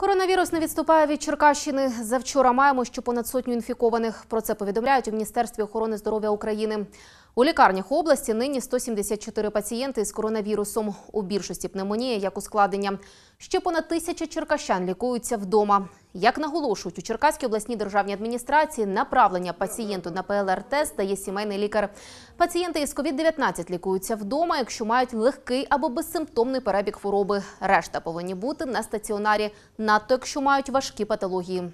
Коронавірус не відступає від Черкащини. Завчора маємо що понад сотню інфікованих. Про це повідомляють у Міністерстві охорони здоров'я України. У лікарнях області нині 174 пацієнти з коронавірусом. У більшості пневмонія як ускладнення. Ще понад тисяча черкащан лікуються вдома. Як наголошують у Черкаській обласній державній адміністрації, направлення пацієнту на ПЛР-тест дає сімейний лікар. Пацієнти із COVID-19 лікуються вдома, якщо мають легкий або безсимптомний перебіг хвороби. Решта повинні бути на стаціонарі, надто якщо мають важкі патології.